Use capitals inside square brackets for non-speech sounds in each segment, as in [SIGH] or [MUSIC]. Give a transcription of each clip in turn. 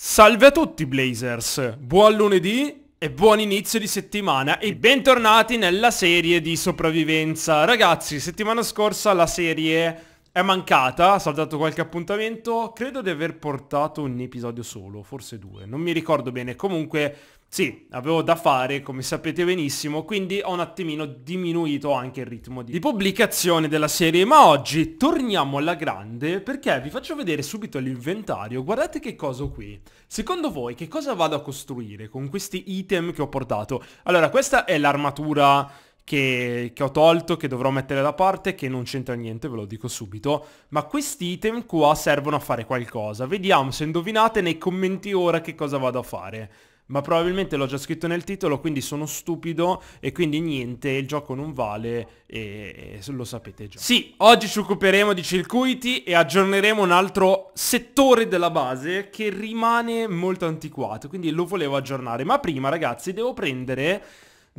Salve a tutti Blazers, buon lunedì e buon inizio di settimana e bentornati nella serie di sopravvivenza. Ragazzi, settimana scorsa la serie è mancata, ha saltato qualche appuntamento, credo di aver portato un episodio solo, forse due, non mi ricordo bene, comunque sì, avevo da fare come sapete benissimo, quindi ho un attimino diminuito anche il ritmo di pubblicazione della serie, ma oggi torniamo alla grande perché vi faccio vedere subito l'inventario, guardate che cosa ho qui. Secondo voi che cosa vado a costruire con questi item che ho portato? Allora questa è l'armatura che, che ho tolto, che dovrò mettere da parte, che non c'entra niente, ve lo dico subito. Ma questi item qua servono a fare qualcosa. Vediamo se indovinate nei commenti ora che cosa vado a fare ma probabilmente l'ho già scritto nel titolo, quindi sono stupido e quindi niente, il gioco non vale e, lo sapete già. Sì, oggi ci occuperemo di circuiti e aggiorneremo un altro settore della base che rimane molto antiquato, quindi lo volevo aggiornare, ma prima ragazzi devo prendere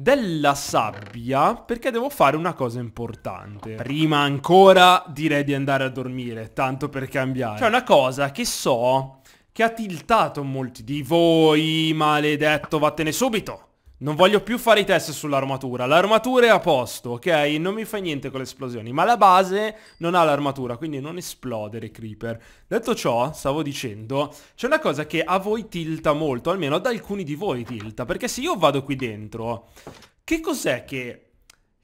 della sabbia perché devo fare una cosa importante. Prima ancora direi di andare a dormire, tanto per cambiare. C'è una cosa che so che ha tiltato molti di voi, maledetto, vattene subito. Non voglio più fare i test sull'armatura. L'armatura è a posto, ok? Non mi fa niente con le esplosioni. Ma la base non ha l'armatura, quindi non esplodere, creeper. Detto ciò, stavo dicendo, c'è una cosa che a voi tilta molto, almeno ad alcuni di voi tilta. Perché se io vado qui dentro, che cos'è che,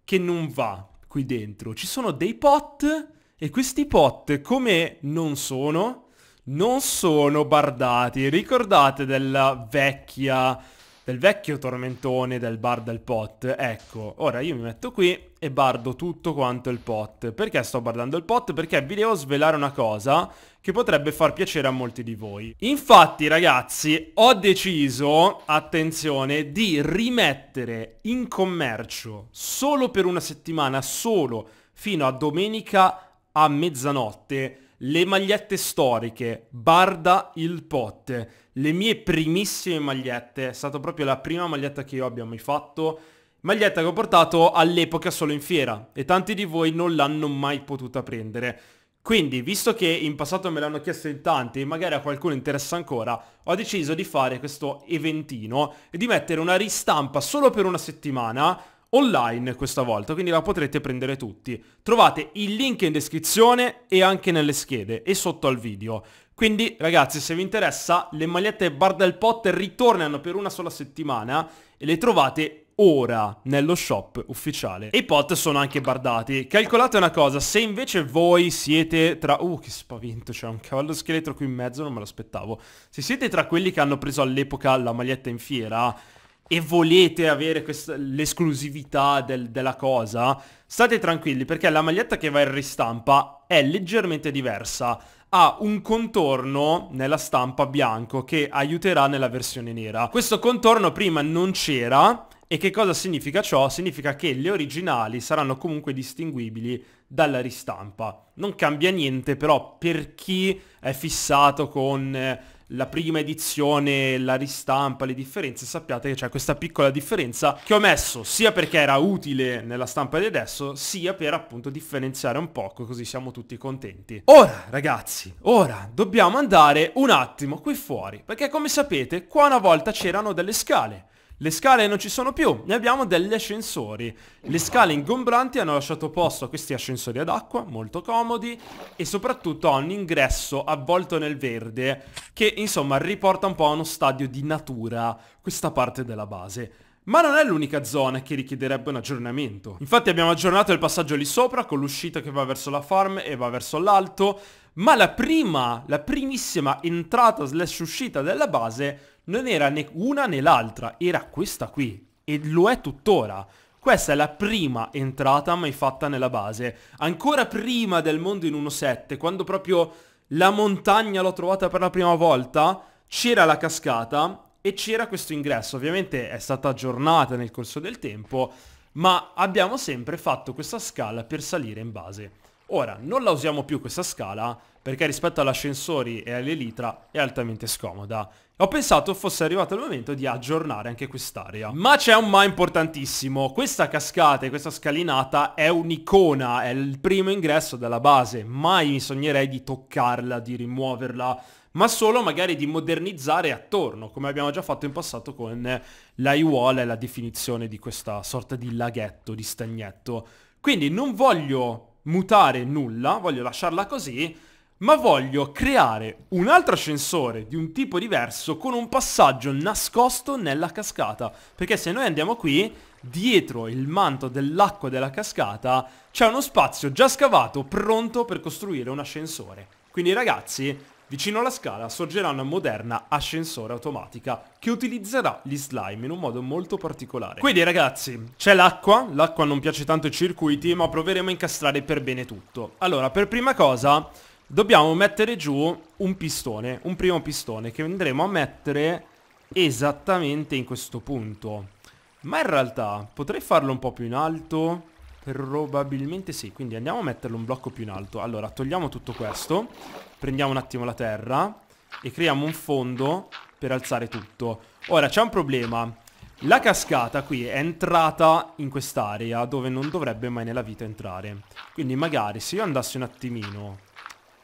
che non va qui dentro? Ci sono dei pot e questi pot come non sono? Non sono bardati. Ricordate della vecchia del vecchio tormentone del bar del pot. Ecco, ora io mi metto qui e bardo tutto quanto il pot. Perché sto bardando il pot? Perché vi devo svelare una cosa che potrebbe far piacere a molti di voi. Infatti ragazzi, ho deciso, attenzione, di rimettere in commercio solo per una settimana, solo fino a domenica a mezzanotte, le magliette storiche, barda il pot le mie primissime magliette, è stata proprio la prima maglietta che io abbia mai fatto, maglietta che ho portato all'epoca solo in fiera e tanti di voi non l'hanno mai potuta prendere. Quindi, visto che in passato me l'hanno chiesto in tanti e magari a qualcuno interessa ancora, ho deciso di fare questo eventino e di mettere una ristampa solo per una settimana online questa volta, quindi la potrete prendere tutti. Trovate il link in descrizione e anche nelle schede e sotto al video. Quindi ragazzi se vi interessa le magliette Bar del ritornano per una sola settimana e le trovate ora nello shop ufficiale. E I pot sono anche bardati. Calcolate una cosa, se invece voi siete tra... Uh, che spavento, c'è un cavallo scheletro qui in mezzo, non me l'aspettavo. Se siete tra quelli che hanno preso all'epoca la maglietta in fiera e volete avere l'esclusività del, della cosa, state tranquilli perché la maglietta che va in ristampa è leggermente diversa ha un contorno nella stampa bianco che aiuterà nella versione nera. Questo contorno prima non c'era e che cosa significa ciò? Significa che le originali saranno comunque distinguibili dalla ristampa. Non cambia niente però per chi è fissato con eh, la prima edizione, la ristampa, le differenze, sappiate che c'è questa piccola differenza che ho messo sia perché era utile nella stampa di adesso, sia per appunto differenziare un poco, così siamo tutti contenti. Ora ragazzi, ora dobbiamo andare un attimo qui fuori, perché come sapete qua una volta c'erano delle scale. Le scale non ci sono più, ne abbiamo degli ascensori. Le scale ingombranti hanno lasciato posto a questi ascensori ad acqua, molto comodi, e soprattutto a un ingresso avvolto nel verde, che insomma riporta un po' a uno stadio di natura questa parte della base. Ma non è l'unica zona che richiederebbe un aggiornamento. Infatti abbiamo aggiornato il passaggio lì sopra con l'uscita che va verso la farm e va verso l'alto, ma la prima, la primissima entrata slash uscita della base non era né una né l'altra, era questa qui. E lo è tuttora. Questa è la prima entrata mai fatta nella base. Ancora prima del mondo in 1.7, quando proprio la montagna l'ho trovata per la prima volta, c'era la cascata e c'era questo ingresso. Ovviamente è stata aggiornata nel corso del tempo, ma abbiamo sempre fatto questa scala per salire in base. Ora, non la usiamo più questa scala perché rispetto all'ascensori e all'elitra è altamente scomoda. Ho pensato fosse arrivato il momento di aggiornare anche quest'area. Ma c'è un ma importantissimo. Questa cascata e questa scalinata è un'icona, è il primo ingresso della base. Mai mi sognerei di toccarla, di rimuoverla, ma solo magari di modernizzare attorno, come abbiamo già fatto in passato con la e la definizione di questa sorta di laghetto, di stagnetto. Quindi non voglio mutare nulla, voglio lasciarla così ma voglio creare un altro ascensore di un tipo diverso con un passaggio nascosto nella cascata. Perché se noi andiamo qui, dietro il manto dell'acqua della cascata, c'è uno spazio già scavato pronto per costruire un ascensore. Quindi ragazzi, vicino alla scala sorgerà una moderna ascensore automatica che utilizzerà gli slime in un modo molto particolare. Quindi ragazzi, c'è l'acqua, l'acqua non piace tanto ai circuiti, ma proveremo a incastrare per bene tutto. Allora, per prima cosa dobbiamo mettere giù un pistone, un primo pistone che andremo a mettere esattamente in questo punto. Ma in realtà potrei farlo un po' più in alto? Probabilmente sì, quindi andiamo a metterlo un blocco più in alto. Allora, togliamo tutto questo, prendiamo un attimo la terra e creiamo un fondo per alzare tutto. Ora, c'è un problema. La cascata qui è entrata in quest'area dove non dovrebbe mai nella vita entrare. Quindi magari se io andassi un attimino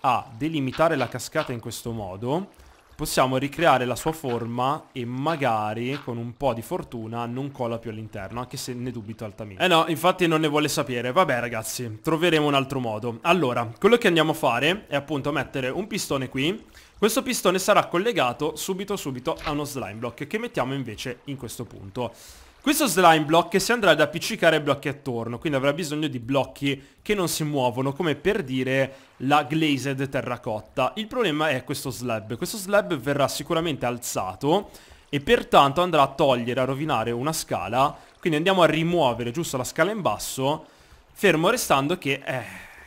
a delimitare la cascata in questo modo possiamo ricreare la sua forma e magari con un po' di fortuna non cola più all'interno, anche se ne dubito altamente. Eh no, infatti non ne vuole sapere. Vabbè ragazzi, troveremo un altro modo. Allora, quello che andiamo a fare è appunto mettere un pistone qui. Questo pistone sarà collegato subito subito a uno slime block che mettiamo invece in questo punto. Questo slime block si andrà ad appiccicare ai blocchi attorno, quindi avrà bisogno di blocchi che non si muovono, come per dire la glazed terracotta. Il problema è questo slab. Questo slab verrà sicuramente alzato e pertanto andrà a togliere, a rovinare una scala. Quindi andiamo a rimuovere giusto la scala in basso, fermo restando che eh,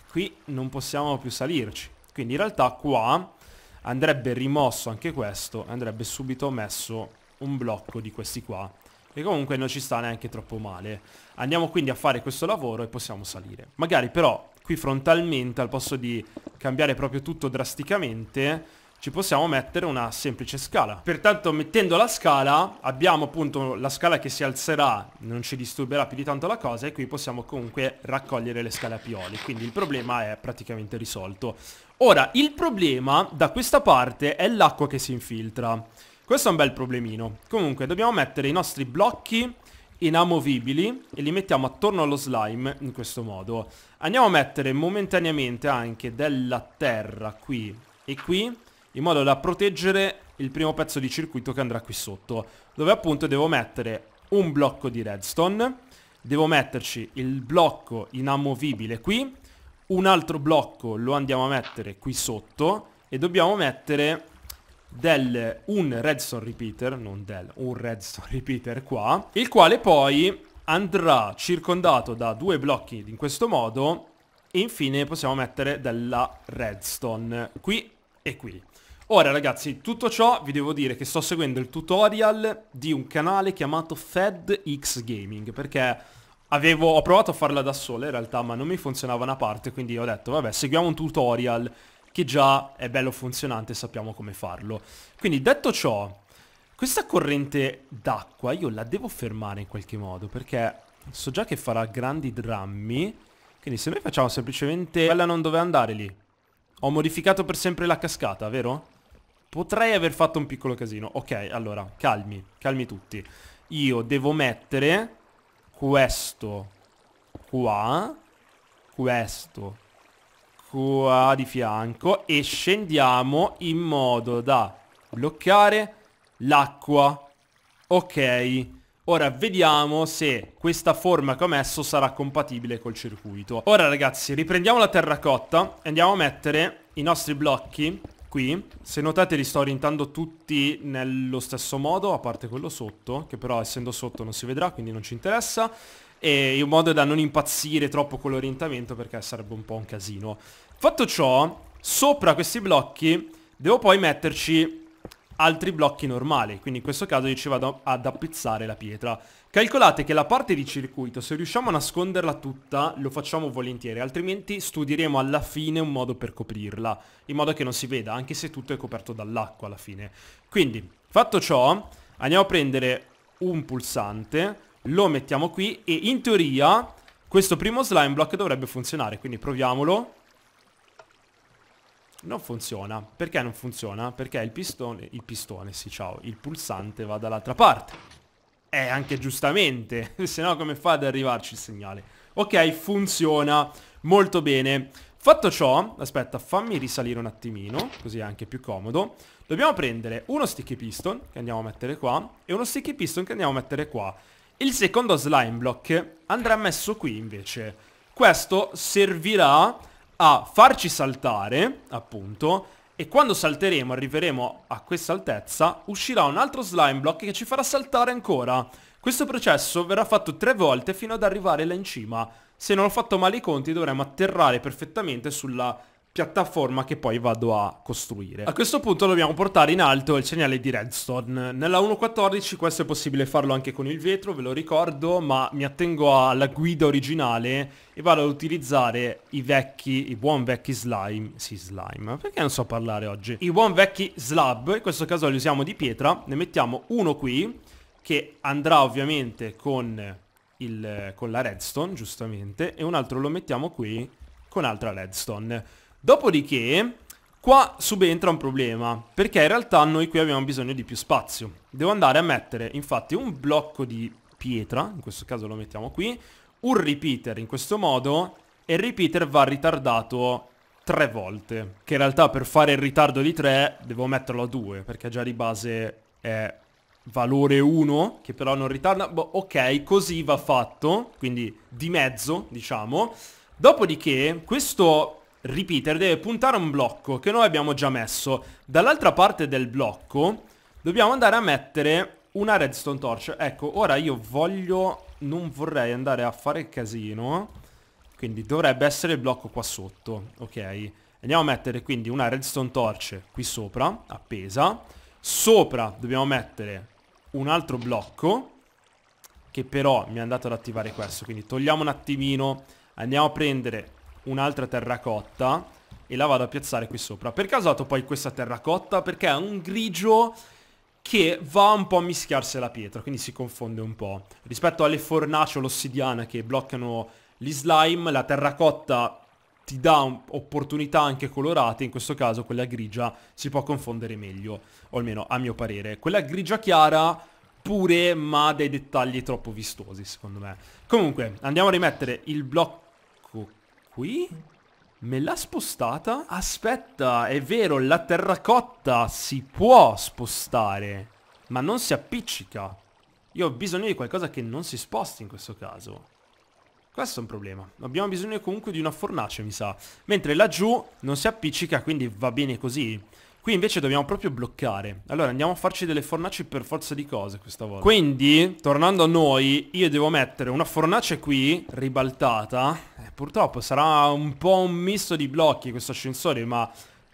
qui non possiamo più salirci. Quindi in realtà qua andrebbe rimosso anche questo, andrebbe subito messo un blocco di questi qua e comunque non ci sta neanche troppo male. Andiamo quindi a fare questo lavoro e possiamo salire. Magari però qui frontalmente, al posto di cambiare proprio tutto drasticamente, ci possiamo mettere una semplice scala. Pertanto mettendo la scala abbiamo appunto la scala che si alzerà, non ci disturberà più di tanto la cosa e qui possiamo comunque raccogliere le scale a pioli, quindi il problema è praticamente risolto. Ora, il problema da questa parte è l'acqua che si infiltra. Questo è un bel problemino. Comunque, dobbiamo mettere i nostri blocchi inamovibili e li mettiamo attorno allo slime in questo modo. Andiamo a mettere momentaneamente anche della terra qui e qui in modo da proteggere il primo pezzo di circuito che andrà qui sotto dove appunto devo mettere un blocco di redstone devo metterci il blocco inamovibile qui un altro blocco lo andiamo a mettere qui sotto e dobbiamo mettere del un redstone repeater, non del, un redstone repeater qua, il quale poi andrà circondato da due blocchi in questo modo e infine possiamo mettere della redstone qui e qui. Ora ragazzi, tutto ciò vi devo dire che sto seguendo il tutorial di un canale chiamato FedX Gaming perché avevo, ho provato a farla da sola in realtà ma non mi funzionava una parte quindi ho detto vabbè seguiamo un tutorial che già è bello funzionante e sappiamo come farlo. Quindi detto ciò, questa corrente d'acqua io la devo fermare in qualche modo perché so già che farà grandi drammi. Quindi se noi facciamo semplicemente... Quella non doveva andare lì. Ho modificato per sempre la cascata, vero? Potrei aver fatto un piccolo casino. Ok, allora, calmi, calmi tutti. Io devo mettere questo qua, questo qua di fianco e scendiamo in modo da bloccare l'acqua. Ok. Ora vediamo se questa forma che ho messo sarà compatibile col circuito. Ora ragazzi, riprendiamo la terracotta e andiamo a mettere i nostri blocchi qui. Se notate li sto orientando tutti nello stesso modo, a parte quello sotto, che però essendo sotto non si vedrà, quindi non ci interessa. E in modo da non impazzire troppo con l'orientamento perché sarebbe un po' un casino. Fatto ciò, sopra questi blocchi devo poi metterci altri blocchi normali. Quindi in questo caso io ci vado ad appizzare la pietra. Calcolate che la parte di circuito, se riusciamo a nasconderla tutta, lo facciamo volentieri, altrimenti studieremo alla fine un modo per coprirla, in modo che non si veda, anche se tutto è coperto dall'acqua alla fine. Quindi, fatto ciò, andiamo a prendere un pulsante, lo mettiamo qui e in teoria questo primo slime block dovrebbe funzionare, quindi proviamolo. Non funziona. Perché non funziona? Perché il pistone, il pistone, sì, ciao, il pulsante va dall'altra parte. Eh, anche giustamente, [LAUGHS] se no come fa ad arrivarci il segnale? Ok, funziona, molto bene. Fatto ciò, aspetta, fammi risalire un attimino, così è anche più comodo. Dobbiamo prendere uno sticky piston, che andiamo a mettere qua, e uno sticky piston che andiamo a mettere qua. Il secondo slime block andrà messo qui invece. Questo servirà a farci saltare, appunto, e quando salteremo, arriveremo a questa altezza, uscirà un altro slime block che ci farà saltare ancora. Questo processo verrà fatto tre volte fino ad arrivare là in cima. Se non ho fatto male i conti dovremo atterrare perfettamente sulla piattaforma che poi vado a costruire. A questo punto dobbiamo portare in alto il segnale di redstone. Nella 1.14 questo è possibile farlo anche con il vetro, ve lo ricordo, ma mi attengo alla guida originale e vado ad utilizzare i vecchi, i buon vecchi slime, sì slime, perché non so parlare oggi? I buon vecchi slab, in questo caso li usiamo di pietra, ne mettiamo uno qui, che andrà ovviamente con, il, con la redstone, giustamente, e un altro lo mettiamo qui con altra redstone. Dopodiché qua subentra un problema, perché in realtà noi qui abbiamo bisogno di più spazio. Devo andare a mettere infatti un blocco di pietra, in questo caso lo mettiamo qui, un repeater in questo modo e il repeater va ritardato tre volte. Che in realtà per fare il ritardo di tre devo metterlo a due, perché già di base è valore 1, che però non ritarda. Boh, ok, così va fatto, quindi di mezzo, diciamo. Dopodiché questo Repeater deve puntare un blocco che noi abbiamo già messo. Dall'altra parte del blocco dobbiamo andare a mettere una redstone torch. Ecco, ora io voglio... Non vorrei andare a fare casino. Quindi dovrebbe essere il blocco qua sotto. Ok. Andiamo a mettere quindi una redstone torch qui sopra, appesa. Sopra dobbiamo mettere un altro blocco che però mi è andato ad attivare questo. Quindi togliamo un attimino, andiamo a prendere un'altra terracotta e la vado a piazzare qui sopra. Perché caso ho dato poi questa terracotta perché è un grigio che va un po' a mischiarsi alla pietra, quindi si confonde un po'. Rispetto alle fornace o l'ossidiana che bloccano gli slime, la terracotta ti dà opportunità anche colorate, in questo caso quella grigia si può confondere meglio, o almeno a mio parere. Quella grigia chiara pure, ma dei dettagli troppo vistosi secondo me. Comunque, andiamo a rimettere il blocco qui? Me l'ha spostata? Aspetta, è vero, la terracotta si può spostare, ma non si appiccica. Io ho bisogno di qualcosa che non si sposti in questo caso. Questo è un problema. Abbiamo bisogno comunque di una fornace, mi sa. Mentre laggiù non si appiccica, quindi va bene così. Qui invece dobbiamo proprio bloccare. Allora andiamo a farci delle fornaci per forza di cose questa volta. Quindi, tornando a noi, io devo mettere una fornace qui, ribaltata. Eh, purtroppo sarà un po' un misto di blocchi questo ascensore, ma...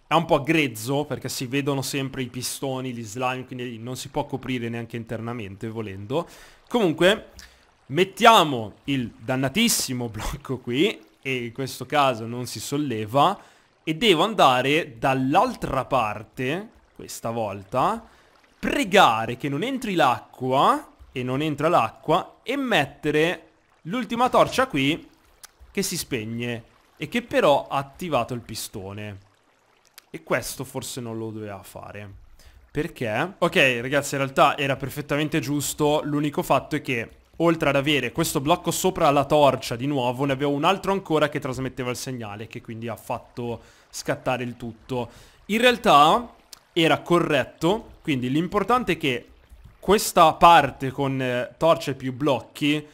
È un po' grezzo perché si vedono sempre i pistoni, gli slime, quindi non si può coprire neanche internamente volendo. Comunque, mettiamo il dannatissimo [LAUGHS] blocco qui, e in questo caso non si solleva, e devo andare dall'altra parte, questa volta, pregare che non entri l'acqua, e non entra l'acqua, e mettere l'ultima torcia qui che si spegne e che però ha attivato il pistone. E questo forse non lo doveva fare. Perché? Ok ragazzi in realtà era perfettamente giusto, l'unico fatto è che oltre ad avere questo blocco sopra la torcia di nuovo, ne avevo un altro ancora che trasmetteva il segnale, che quindi ha fatto scattare il tutto. In realtà era corretto, quindi l'importante è che questa parte con eh, torce più blocchi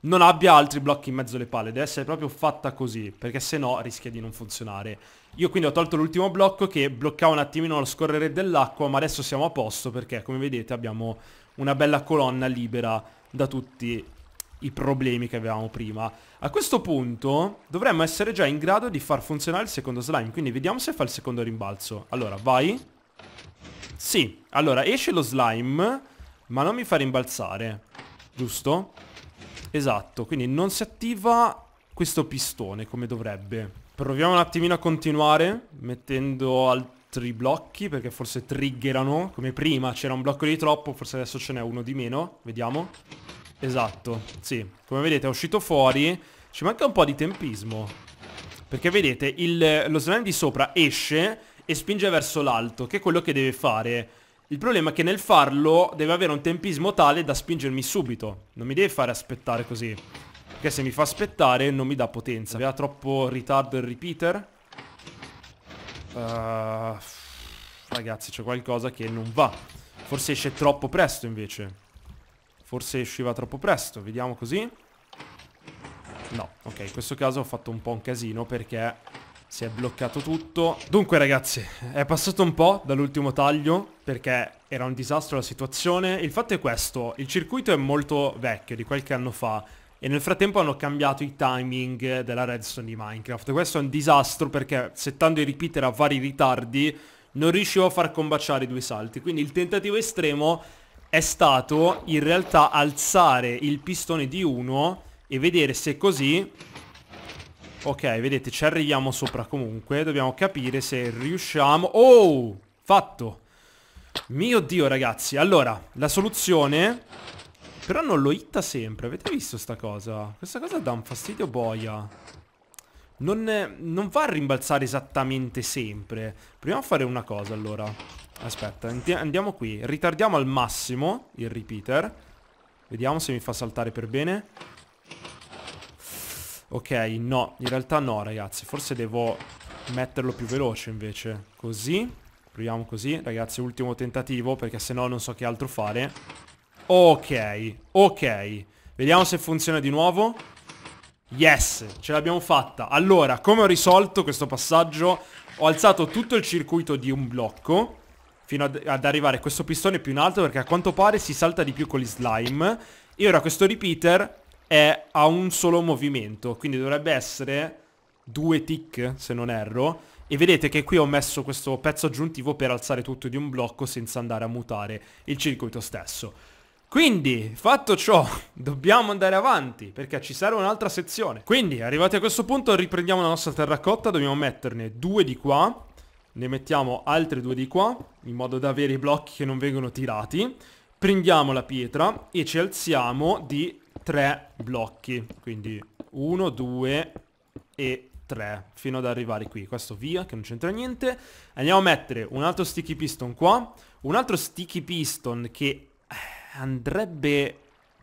non abbia altri blocchi in mezzo alle palle, deve essere proprio fatta così, perché se no rischia di non funzionare. Io quindi ho tolto l'ultimo blocco che bloccava un attimino lo scorrere dell'acqua, ma adesso siamo a posto perché come vedete abbiamo una bella colonna libera da tutti i problemi che avevamo prima. A questo punto dovremmo essere già in grado di far funzionare il secondo slime, quindi vediamo se fa il secondo rimbalzo. Allora, vai. Sì, allora esce lo slime, ma non mi fa rimbalzare, giusto? Esatto, quindi non si attiva questo pistone come dovrebbe. Proviamo un attimino a continuare mettendo al altri blocchi perché forse triggerano. Come prima c'era un blocco di troppo, forse adesso ce n'è uno di meno. Vediamo. Esatto, sì. Come vedete è uscito fuori. Ci manca un po' di tempismo. Perché vedete, il, lo slime di sopra esce e spinge verso l'alto, che è quello che deve fare. Il problema è che nel farlo deve avere un tempismo tale da spingermi subito. Non mi deve fare aspettare così. Perché se mi fa aspettare non mi dà potenza. Aveva troppo ritardo il repeater. Eh, ragazzi, c'è qualcosa che non va. Forse esce troppo presto, invece. Forse usciva troppo presto. Vediamo così. No, ok, in questo caso ho fatto un po' un casino perché si è bloccato tutto. Dunque ragazzi, è passato un po' dall'ultimo taglio perché era un disastro la situazione. Il fatto è questo, il circuito è molto vecchio, di qualche anno fa e nel frattempo hanno cambiato i timing della redstone di Minecraft. Questo è un disastro perché settando i repeater a vari ritardi non riuscivo a far combaciare i due salti. Quindi il tentativo estremo è stato in realtà alzare il pistone di uno e vedere se così... Ok, vedete, ci arriviamo sopra comunque. Dobbiamo capire se riusciamo... Oh! Fatto! Mio Dio, ragazzi. Allora, la soluzione però non lo hitta sempre, avete visto sta cosa? Questa cosa dà un fastidio boia. Non, non va a rimbalzare esattamente sempre. Proviamo a fare una cosa allora. Aspetta, andiamo qui. Ritardiamo al massimo il repeater. Vediamo se mi fa saltare per bene. Ok, no, in realtà no ragazzi, forse devo metterlo più veloce invece Così, proviamo così, ragazzi ultimo tentativo perché se no non so che altro fare Ok, ok. Vediamo se funziona di nuovo. Yes, ce l'abbiamo fatta. Allora, come ho risolto questo passaggio? Ho alzato tutto il circuito di un blocco fino ad, ad arrivare a questo pistone più in alto perché a quanto pare si salta di più con gli slime. E ora questo repeater è a un solo movimento, quindi dovrebbe essere due tick se non erro. E vedete che qui ho messo questo pezzo aggiuntivo per alzare tutto di un blocco senza andare a mutare il circuito stesso. Quindi, fatto ciò, [LAUGHS] dobbiamo andare avanti, perché ci serve un'altra sezione. Quindi, arrivati a questo punto, riprendiamo la nostra terracotta, dobbiamo metterne due di qua, ne mettiamo altre due di qua, in modo da avere i blocchi che non vengono tirati. Prendiamo la pietra e ci alziamo di tre blocchi, quindi uno, due e tre, fino ad arrivare qui. Questo via, che non c'entra niente. Andiamo a mettere un altro sticky piston qua, un altro sticky piston che andrebbe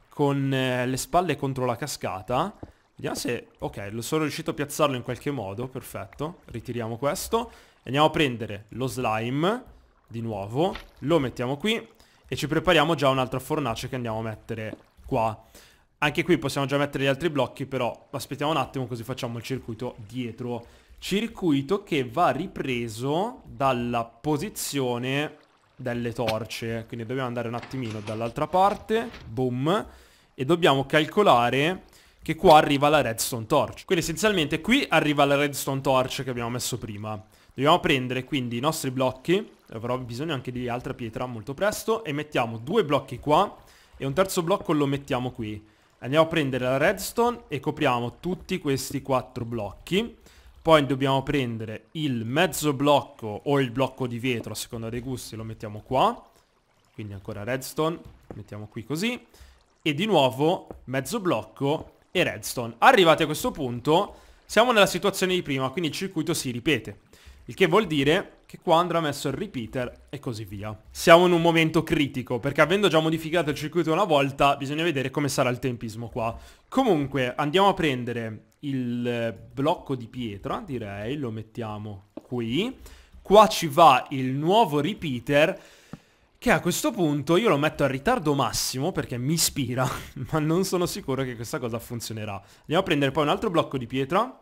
con eh, le spalle contro la cascata. Vediamo se... Ok, lo sono riuscito a piazzarlo in qualche modo, perfetto. Ritiriamo questo. Andiamo a prendere lo slime, di nuovo. Lo mettiamo qui e ci prepariamo già un'altra fornace che andiamo a mettere qua. Anche qui possiamo già mettere gli altri blocchi, però aspettiamo un attimo così facciamo il circuito dietro. Circuito che va ripreso dalla posizione delle torce Quindi dobbiamo andare un attimino dall'altra parte Boom E dobbiamo calcolare che qua arriva la redstone torch Quindi essenzialmente qui arriva la redstone torch che abbiamo messo prima Dobbiamo prendere quindi i nostri blocchi Avrò bisogno anche di altra pietra molto presto E mettiamo due blocchi qua E un terzo blocco lo mettiamo qui Andiamo a prendere la redstone e copriamo tutti questi quattro blocchi poi dobbiamo prendere il mezzo blocco o il blocco di vetro, a seconda dei gusti, lo mettiamo qua. Quindi ancora redstone, mettiamo qui così. E di nuovo mezzo blocco e redstone. Arrivati a questo punto siamo nella situazione di prima, quindi il circuito si ripete. Il che vuol dire che qua andrà messo il repeater e così via. Siamo in un momento critico, perché avendo già modificato il circuito una volta, bisogna vedere come sarà il tempismo qua. Comunque, andiamo a prendere il blocco di pietra, direi, lo mettiamo qui. Qua ci va il nuovo repeater, che a questo punto io lo metto a ritardo massimo perché mi ispira, [LAUGHS] ma non sono sicuro che questa cosa funzionerà. Andiamo a prendere poi un altro blocco di pietra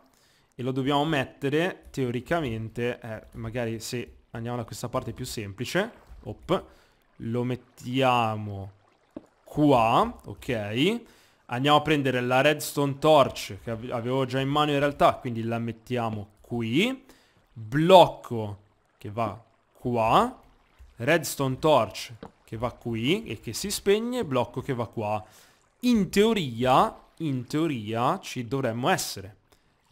e lo dobbiamo mettere teoricamente, eh, magari se andiamo da questa parte più semplice, op, lo mettiamo qua, ok, andiamo a prendere la redstone torch che avevo già in mano in realtà, quindi la mettiamo qui, blocco che va qua, redstone torch che va qui e che si spegne, blocco che va qua. In teoria, in teoria ci dovremmo essere.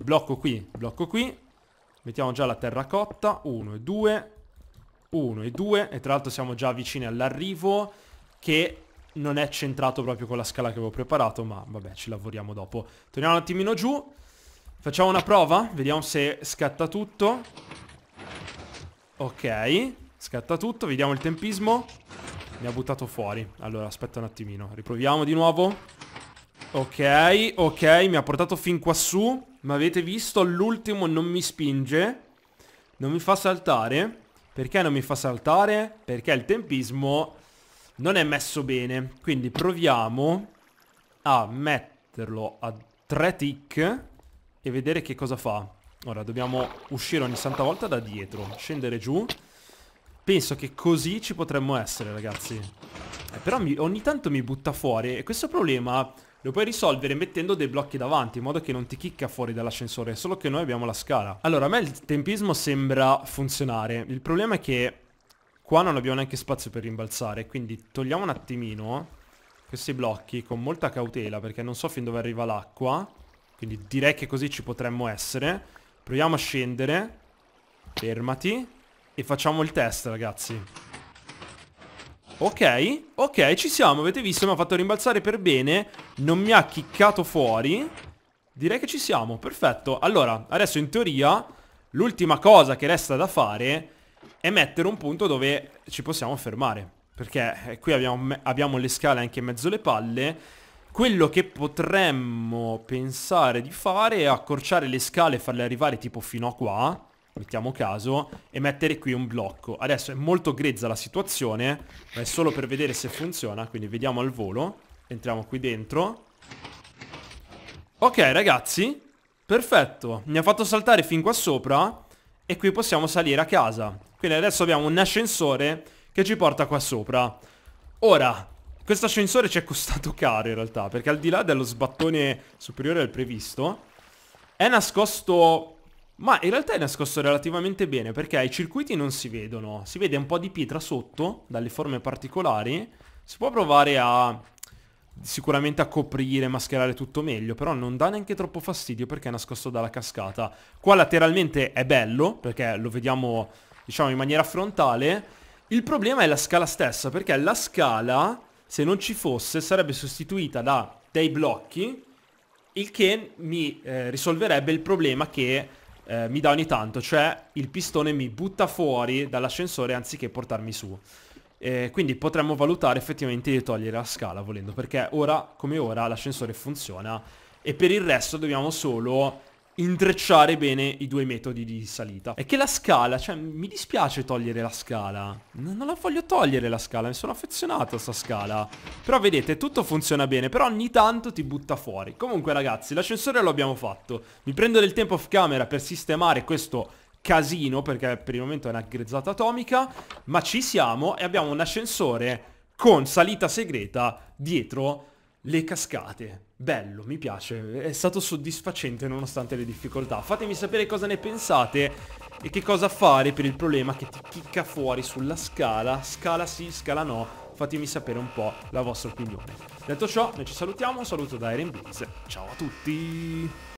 Blocco qui, blocco qui. Mettiamo già la terracotta. 1 e 2. 1 e 2. E tra l'altro siamo già vicini all'arrivo che non è centrato proprio con la scala che avevo preparato, ma vabbè, ci lavoriamo dopo. Torniamo un attimino giù. Facciamo una prova, vediamo se scatta tutto. Ok, scatta tutto, vediamo il tempismo. Mi ha buttato fuori. Allora, aspetta un attimino. Riproviamo di nuovo. Ok, ok, mi ha portato fin quassù. Ma avete visto? L'ultimo non mi spinge. Non mi fa saltare. Perché non mi fa saltare? Perché il tempismo non è messo bene. Quindi proviamo a metterlo a tre tick e vedere che cosa fa. Ora dobbiamo uscire ogni santa volta da dietro, scendere giù. Penso che così ci potremmo essere ragazzi. Eh, però mi, ogni tanto mi butta fuori e questo problema lo puoi risolvere mettendo dei blocchi davanti in modo che non ti chicca fuori dall'ascensore, solo che noi abbiamo la scala. Allora, a me il tempismo sembra funzionare. Il problema è che qua non abbiamo neanche spazio per rimbalzare, quindi togliamo un attimino questi blocchi con molta cautela perché non so fin dove arriva l'acqua. Quindi direi che così ci potremmo essere. Proviamo a scendere. Fermati. E facciamo il test, ragazzi. Ok, ok, ci siamo, avete visto, mi ha fatto rimbalzare per bene, non mi ha chiccato fuori. Direi che ci siamo, perfetto. Allora, adesso in teoria l'ultima cosa che resta da fare è mettere un punto dove ci possiamo fermare. Perché eh, qui abbiamo, abbiamo le scale anche in mezzo alle palle. Quello che potremmo pensare di fare è accorciare le scale e farle arrivare tipo fino a qua mettiamo caso, e mettere qui un blocco. Adesso è molto grezza la situazione, ma è solo per vedere se funziona, quindi vediamo al volo. Entriamo qui dentro. Ok ragazzi, perfetto, mi ha fatto saltare fin qua sopra e qui possiamo salire a casa. Quindi adesso abbiamo un ascensore che ci porta qua sopra. Ora, questo ascensore ci è costato [LAUGHS] caro in realtà, perché al di là dello sbattone superiore al previsto, è nascosto ma in realtà è nascosto relativamente bene perché i circuiti non si vedono, si vede un po' di pietra sotto, dalle forme particolari, si può provare a sicuramente a coprire, mascherare tutto meglio, però non dà neanche troppo fastidio perché è nascosto dalla cascata. Qua lateralmente è bello perché lo vediamo diciamo in maniera frontale, il problema è la scala stessa perché la scala se non ci fosse sarebbe sostituita da dei blocchi, il che mi eh, risolverebbe il problema che eh, mi dà ogni tanto, cioè il pistone mi butta fuori dall'ascensore anziché portarmi su. Eh, quindi potremmo valutare effettivamente di togliere la scala volendo, perché ora come ora l'ascensore funziona e per il resto dobbiamo solo intrecciare bene i due metodi di salita. È che la scala, cioè mi dispiace togliere la scala. non la voglio togliere la scala, mi sono affezionato a sta scala. Però vedete, tutto funziona bene, però ogni tanto ti butta fuori. Comunque ragazzi, l'ascensore lo abbiamo fatto. Mi prendo del tempo off camera per sistemare questo casino, perché per il momento è una grezzata atomica, ma ci siamo e abbiamo un ascensore con salita segreta dietro le cascate. Bello, mi piace, è stato soddisfacente nonostante le difficoltà. Fatemi sapere cosa ne pensate e che cosa fare per il problema che ti chicca fuori sulla scala. Scala sì, scala no. Fatemi sapere un po' la vostra opinione. Detto ciò, noi ci salutiamo, un saluto da Iron Blitz. Ciao a tutti!